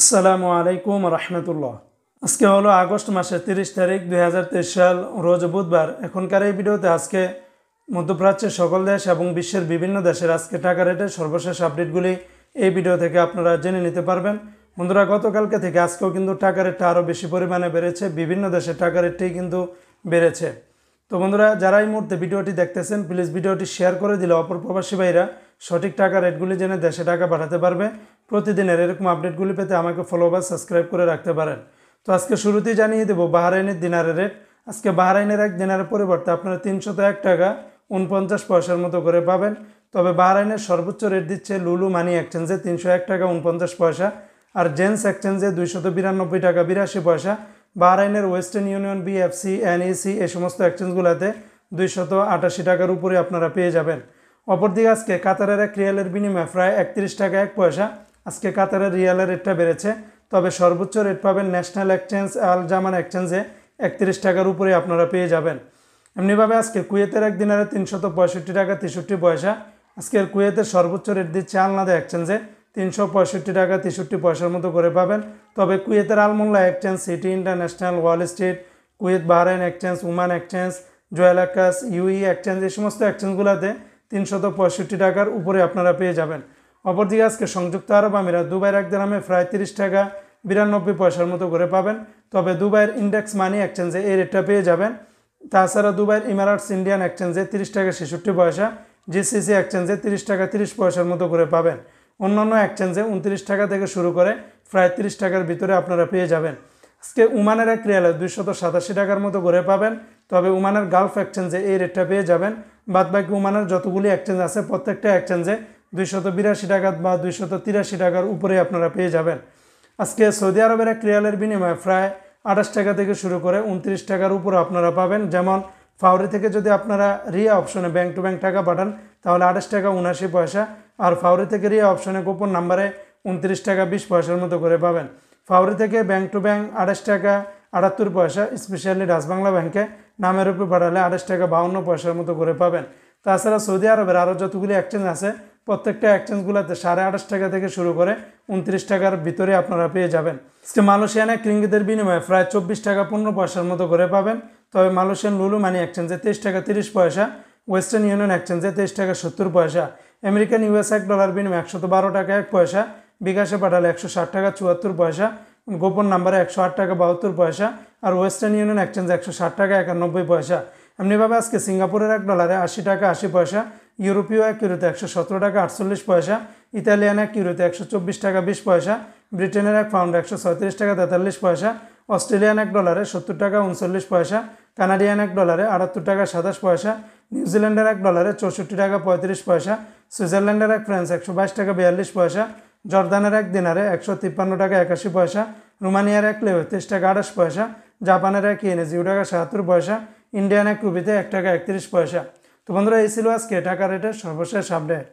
আসসালামু আলাইকুম রহমতুল্লাহ আজকে হলো আগস্ট মাসের তিরিশ তারিখ দুই সাল রোজ বুধবার এখনকার এই ভিডিওতে আজকে মধ্যপ্রাচ্যের সকল দেশ এবং বিশ্বের বিভিন্ন দেশের আজকে টাকা রেটের সর্বশেষ আপডেটগুলি এই ভিডিও থেকে আপনারা জেনে নিতে পারবেন বন্ধুরা গতকালকে থেকে আজকেও কিন্তু টাকা রেটটা আরও বেশি পরিমাণে বেড়েছে বিভিন্ন দেশের টাকা রেটটি কিন্তু বেড়েছে তো বন্ধুরা যারা এই মুহূর্তে ভিডিওটি দেখতেছেন প্লিজ ভিডিওটি শেয়ার করে দিলে অপর প্রবাসী ভাইরা সঠিক টাকা রেটগুলি জেনে দেশে টাকা পাঠাতে পারবে প্রতিদিনের এরকম আপডেটগুলি পেতে আমাকে ফলো বা সাবস্ক্রাইব করে রাখতে পারেন তো আজকে শুরুতেই জানিয়ে দেবো বাহারাইনের দিনারের রেট আজকে বাহারাইনের এক দিনারের পরিবর্তে আপনারা তিনশত এক টাকা উনপঞ্চাশ পয়সার মতো করে পাবেন তবে বাহারাইনের সর্বোচ্চ রেট দিচ্ছে লুলু মানি এক্সচেঞ্জে তিনশো এক টাকা উনপঞ্চাশ পয়সা আর জেন্স এক্সচেঞ্জে দুইশত বিরানব্বই টাকা বিরাশি পয়সা বাহারাইনের ওয়েস্টার্ন ইউনিয়ন বিএফসি এনএসি e এই সমস্ত এক্সচেঞ্জগুলোতে দুইশত আটাশি টাকার উপরে আপনারা পেয়ে যাবেন অপরদিকে আজকে কাতারের এক রিয়ালের বিনিময়ে প্রায় একত্রিশ টাকা এক পয়সা আজকে কাতারের রিয়ালের রেটটা বেড়েছে তবে সর্বোচ্চ রেট পাবেন ন্যাশনাল এক্সচেঞ্জ আল জামান এক্সচেঞ্জে একত্রিশ টাকার উপরে আপনারা পেয়ে যাবেন এমনিভাবে আজকে কুয়েতের এক দিনারে তিনশত পঁয়ষট্টি টাকা তেষট্টি পয়সা আজকের কুয়েতের সর্বোচ্চ রেট দিচ্ছে আলনাদা এক্সচেঞ্জে তিনশো পঁয়ষট্টি টাকা তেষট্টি পয়সার মতো করে পাবেন তবে কুয়েতের Almulla exchange city international wall street Kuwait Bahrain exchange Oman exchange আকাশ ইউই এক্সচেঞ্জ এই সমস্ত এক্সচেঞ্জগুলোতে তিনশত পঁয়ষট্টি টাকার উপরে আপনারা পেয়ে যাবেন অপরদিকে আজকে সংযুক্ত আরব আমিরাত দুবাইয়ের এক দামে প্রায় তিরিশ টাকা বিরানব্বই পয়সার মতো করে পাবেন তবে দুবাইয়ের ইন্ডেক্স মানি এক্সচেঞ্জে এই রেটটা পেয়ে যাবেন তাছাড়া দুবাইয়ের ইমারাটস ইন্ডিয়ান এক্সচেঞ্জে তিরিশ টাকা ছেষট্টি পয়সা জিসিসি এক্সচেঞ্জে তিরিশ টাকা তিরিশ পয়সার মতো করে পাবেন অন্যান্য এক্সচেঞ্জে উনত্রিশ টাকা থেকে শুরু করে প্রায় তিরিশ টাকার ভিতরে আপনারা পেয়ে যাবেন আজকে উমানের এক রিয়ালে দুইশত সাতাশি টাকার মতো করে পাবেন তবে উমানের গালফ এক্সচেঞ্জে এই রেটটা পেয়ে যাবেন বাদবাকি উমানের যতগুলি এক্সচেঞ্জ আছে প্রত্যেকটা এক্সচেঞ্জে দুইশত বিরাশি টাকা বা দুইশত তিরাশি টাকার উপরে আপনারা পেয়ে যাবেন আজকে সৌদি আরবের এক রিয়ালের বিনিময়ে প্রায় আঠাশ টাকা থেকে শুরু করে উনত্রিশ টাকার উপরে আপনারা পাবেন যেমন ফাউরি থেকে যদি আপনারা রিয়া অপশনে ব্যাংক টু ব্যাঙ্ক টাকা পাঠান তাহলে আঠাশ টাকা উনাশি পয়সা আর ফাউরি থেকে রিয়া অপশনে গোপন নাম্বারে উনত্রিশ টাকা বিশ পয়সার মতো করে পাবেন ফাউরি থেকে ব্যাংক টু ব্যাংক আঠাশ টাকা আটাত্তর পয়সা স্পেশালি রাজবাংলা ব্যাংকে নামের উপরে পাঠালে আঠাশ টাকা বাউন্ন পয়সার মতো করে পাবেন তাছাড়া সৌদি আরবের আরও যতগুলি এক্সচেঞ্জ আছে প্রত্যেকটা এক্সচেঞ্জগুলোতে সাড়ে আঠাশ টাকা থেকে শুরু করে উনত্রিশ টাকার ভিতরে আপনারা পেয়ে যাবেন মালয়েশিয়ানে ক্রিঙ্গিদের বিনিময়ে প্রায় চব্বিশ টাকা পনেরো পয়সার মতো করে পাবেন তবে মালয়েশিয়ান লুলু মানি এক্সচেঞ্জে তেইশ টাকা তিরিশ পয়সা ওয়েস্টার্ন ইউনিয়ন এক্সচেঞ্জে তেইশ টাকা সত্তর পয়সা আমেরিকান ইউএস এক ডলার বিনিময়ে একশত বারো টাকা এক পয়সা বিকাশে পাঠালে একশো ষাট টাকা চুয়াত্তর পয়সা গোপন নাম্বারে একশো আট টাকা বাহাত্তর পয়সা আর ওয়েস্টার্ন ইউনিয়ন এক্সচেঞ্জে একশো ষাট টাকা একানব্বই পয়সা এমনিভাবে আজকে সিঙ্গাপুরের এক ডলারে আশি টাকা আশি পয়সা ইউরোপীয় এক ইউরোতে একশো সতেরো টাকা আটচল্লিশ পয়সা ইতালিয়ান এক ইউরোতে একশো চব্বিশ টাকা বিশ পয়সা ব্রিটেনের এক পাউন্ড একশো ছয়ত্রিশ টাকা তেতাল্লিশ পয়সা অস্ট্রেলিয়ান এক ডলারে সত্তর টাকা উনচল্লিশ পয়সা কানাডিয়ান এক ডলারে আটাত্তর টাকা সাতাশ পয়সা নিউজিল্যান্ডের এক ডলারে চৌষট্টি টাকা পঁয়ত্রিশ পয়সা সুইজারল্যান্ডের এক ফ্রান্স একশো বাইশ টাকা বিয়াল্লিশ পয়সা জর্দানের এক দিনারে একশো তিপ্পান্ন টাকা একাশি পয়সা রোমানিয়ার এক লেবে তেইশ টাকা আঠাশ পয়সা জাপানের এক ইএনএ জিরো টাকা সাহাত্তর পয়সা ইন্ডিয়ান এক রুপিতে এক টাকা একত্রিশ পয়সা তো বন্ধুরা এই ছিল আজকে টাকা রেটের সর্বশেষ আপডেট